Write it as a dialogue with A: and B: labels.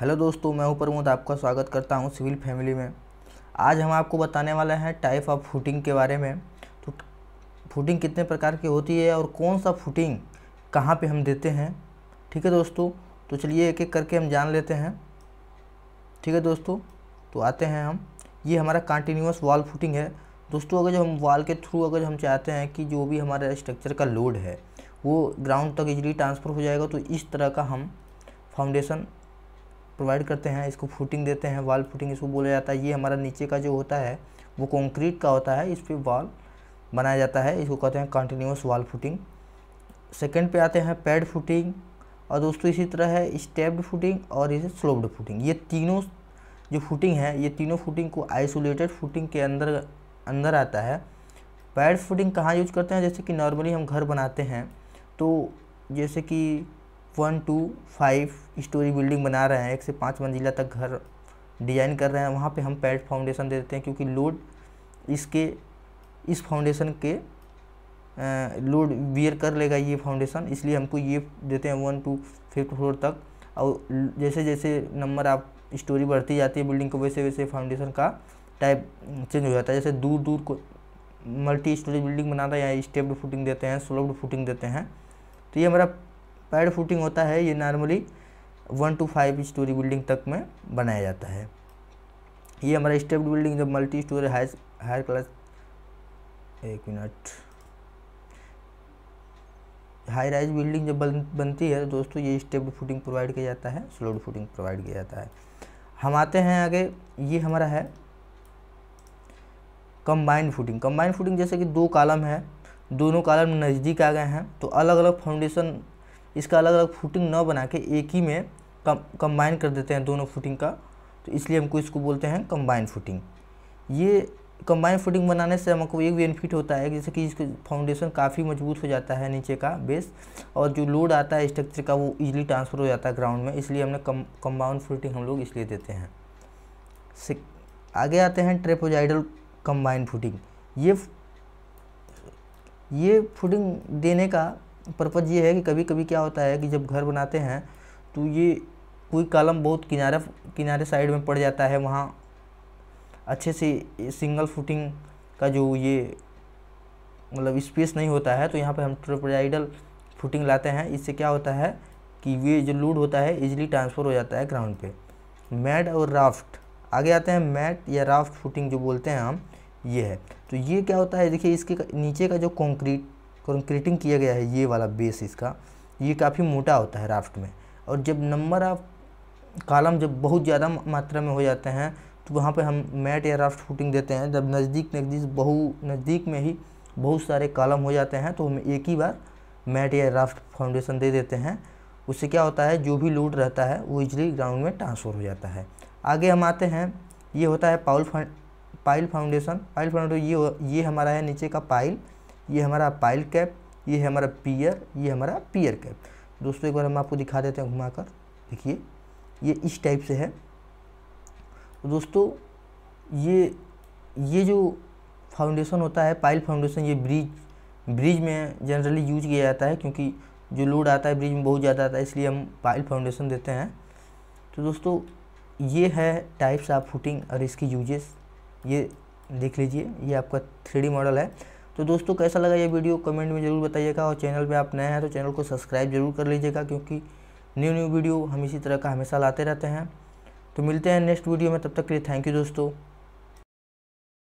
A: hello दोस्तों मैं हूं प्रमोद आपका स्वागत करता हूं सिविल फैमिली में आज हम आपको बताने वाले हैं टाइप ऑफ फूटिंग के बारे में तो फुटिंग कितने प्रकार की होती है और कौन सा फुटिंग कहाँ पे हम देते हैं ठीक है दोस्तों तो चलिए एक एक करके हम जान लेते हैं ठीक है दोस्तों तो आते हैं हम ये हमारा कॉन्टीन्यूस वॉल फुटिंग है दोस्तों अगर जब हम वॉल के थ्रू अगर हम चाहते हैं कि जो भी हमारे स्ट्रक्चर का लोड है वो ग्राउंड तक इजली ट्रांसफ़र हो जाएगा तो इस तरह का हम फाउंडेशन प्रोवाइड करते हैं इसको फुटिंग देते हैं वाल फुटिंग इसको बोला जाता है ये हमारा नीचे का जो होता है वो कंक्रीट का होता है इस पर वॉल बनाया जाता है इसको कहते हैं कंटिन्यूस वॉल फुटिंग सेकेंड पे आते हैं पैड फुटिंग और दोस्तों इसी तरह है स्टेप्ड फुटिंग और इसे स्लोब्ड फुटिंग ये तीनों जो फुटिंग है ये तीनों फुटिंग को आइसोलेटेड फुटिंग के अंदर अंदर आता है पैड फुटिंग कहाँ यूज करते हैं जैसे कि नॉर्मली हम घर बनाते हैं तो जैसे कि one two five storey building बना रहे हैं एक से पाँच मंजिला तक घर डिजाइन कर रहे हैं वहाँ पे हम पैड फाउंडेशन दे देते हैं क्योंकि लोड इसके इस फाउंडेशन के लोड वियर कर लेगा ये फाउंडेशन इसलिए हमको ये देते हैं वन टू फिफ्थ फ्लोर तक और जैसे जैसे नंबर आप स्टोरी बढ़ती जाती है बिल्डिंग को वैसे वैसे फाउंडेशन का टाइप चेंज हो जाता है जैसे दूर दूर को मल्टी स्टोरी बिल्डिंग बनाता है या स्टेप्ड फुटिंग देते हैं स्लोब्ड फुटिंग देते हैं तो ये हमारा पैड फुटिंग होता है ये normally one two five storey building तक में बनाया जाता है ये हमारा स्टेप बिल्डिंग जब multi storey high higher class एक मिनट हाई राइज बिल्डिंग जब बन, बनती है तो दोस्तों ये स्टेप्ड फुटिंग प्रोवाइड किया जाता है स्लोड फुटिंग प्रोवाइड किया जाता है हम आते हैं आगे ये हमारा है कम्बाइंड फुटिंग कंबाइंड फुटिंग जैसे कि दो कालम है दोनों कालम नज़दीक आ गए हैं तो अलग अलग फाउंडेशन इसका अलग अलग फुटिंग न बना के एक ही में कम कंबाइन कर देते हैं दोनों फुटिंग का तो इसलिए हमको इसको बोलते हैं कंबाइन फुटिंग ये कंबाइन फुटिंग बनाने से हमको एक बेनिफिट होता है जैसे कि इसका फाउंडेशन काफ़ी मजबूत हो जाता है नीचे का बेस और जो लोड आता है स्ट्रक्चर का वो ईजिली ट्रांसफ़र हो जाता है ग्राउंड में इसलिए हमने कम कंबाउंड फुटिंग हम लोग इसलिए देते हैं आगे आते हैं ट्रेपोजाइडल कंबाइन फूटिंग ये ये फूटिंग देने का पर्पज़ ये है कि कभी कभी क्या होता है कि जब घर बनाते हैं तो ये कोई कॉलम बहुत किनारे किनारे साइड में पड़ जाता है वहाँ अच्छे से सिंगल फुटिंग का जो ये मतलब स्पेस नहीं होता है तो यहाँ पे हम ट्रोपोजाइडल फुटिंग लाते हैं इससे क्या होता है कि ये जो लूड होता है इजीली ट्रांसफ़र हो जाता है ग्राउंड पे मैट और राफ्ट आगे आते हैं मैट या राफ्ट फुटिंग जो बोलते हैं हम ये है तो ये क्या होता है देखिए इसके नीचे का जो कॉन्क्रीट कंक्रीटिंग किया गया है ये वाला बेस इसका ये काफ़ी मोटा होता है राफ्ट में और जब नंबर ऑफ कालम जब बहुत ज़्यादा मात्रा में हो जाते हैं तो वहाँ पे हम मैट या राफ्ट फुटिंग देते हैं जब नज़दीक नज़दीक बहु नज़दीक में ही बहुत सारे कालम हो जाते हैं तो हम एक ही बार मैट या राफ्ट फाउंडेशन दे देते हैं उससे क्या होता है जो भी लोड रहता है वो इजली ग्राउंड में ट्रांसफ़र हो जाता है आगे हम आते हैं ये होता है पाउल found pile foundation pile foundation ये ये हमारा है नीचे का पाइल ये हमारा पाइल कैप ये है हमारा पियर ये हमारा पियर कैप दोस्तों एक बार हम आपको दिखा देते हैं घुमा कर देखिए ये इस टाइप से है दोस्तों ये ये जो फाउंडेशन होता है पाइल फाउंडेशन ये ब्रिज ब्रिज में जनरली यूज किया जाता है क्योंकि जो लोड आता है ब्रिज में बहुत ज़्यादा आता है इसलिए हम पाइल फाउंडेशन देते हैं तो दोस्तों ये है टाइप्स ऑफ फुटिंग और इसकी यूजेस ये देख लीजिए ये आपका थ्री मॉडल है तो दोस्तों कैसा लगा ये वीडियो कमेंट में ज़रूर बताइएगा और चैनल पे आप नए हैं तो चैनल को सब्सक्राइब जरूर कर लीजिएगा क्योंकि न्यू न्यू वीडियो हम इसी तरह का हमेशा लाते रहते हैं तो मिलते हैं नेक्स्ट वीडियो में तब तक के लिए थैंक यू दोस्तों